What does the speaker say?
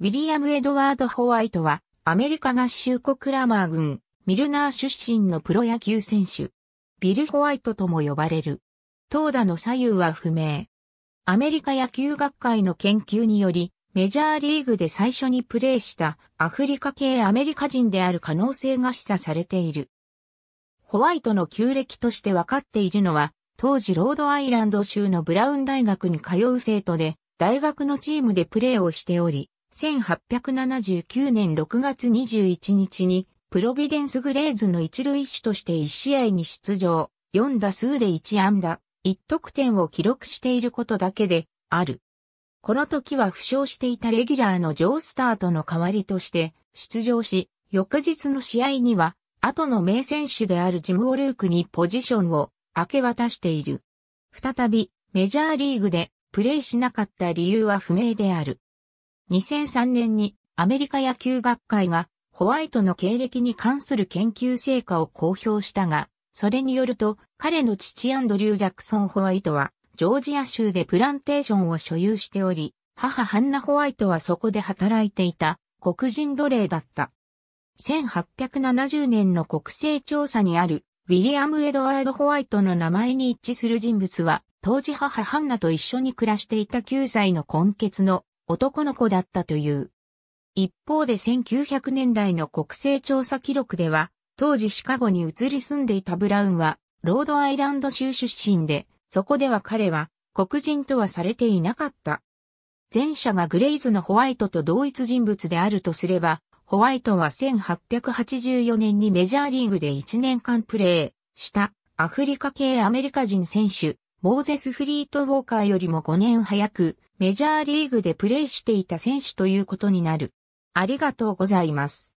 ウィリアム・エドワード・ホワイトは、アメリカ合衆国ラマー軍、ミルナー出身のプロ野球選手。ビル・ホワイトとも呼ばれる。投打の左右は不明。アメリカ野球学会の研究により、メジャーリーグで最初にプレーしたアフリカ系アメリカ人である可能性が示唆されている。ホワイトの旧歴として分かっているのは、当時ロードアイランド州のブラウン大学に通う生徒で、大学のチームでプレーをしており、1879年6月21日に、プロビデンスグレーズの一塁手として1試合に出場、4打数で1安打、1得点を記録していることだけで、ある。この時は負傷していたレギュラーのジョースターとの代わりとして出場し、翌日の試合には、後の名選手であるジム・オルークにポジションを明け渡している。再び、メジャーリーグでプレーしなかった理由は不明である。2003年にアメリカ野球学会がホワイトの経歴に関する研究成果を公表したが、それによると彼の父アンドリュー・ジャクソン・ホワイトはジョージア州でプランテーションを所有しており、母ハンナ・ホワイトはそこで働いていた黒人奴隷だった。1870年の国勢調査にあるウィリアム・エドワード・ホワイトの名前に一致する人物は、当時母ハンナと一緒に暮らしていた9歳の根血の男の子だったという。一方で1900年代の国勢調査記録では、当時シカゴに移り住んでいたブラウンは、ロードアイランド州出身で、そこでは彼は黒人とはされていなかった。前者がグレイズのホワイトと同一人物であるとすれば、ホワイトは1884年にメジャーリーグで1年間プレーしたアフリカ系アメリカ人選手、モーゼス・フリート・ウォーカーよりも5年早くメジャーリーグでプレーしていた選手ということになる。ありがとうございます。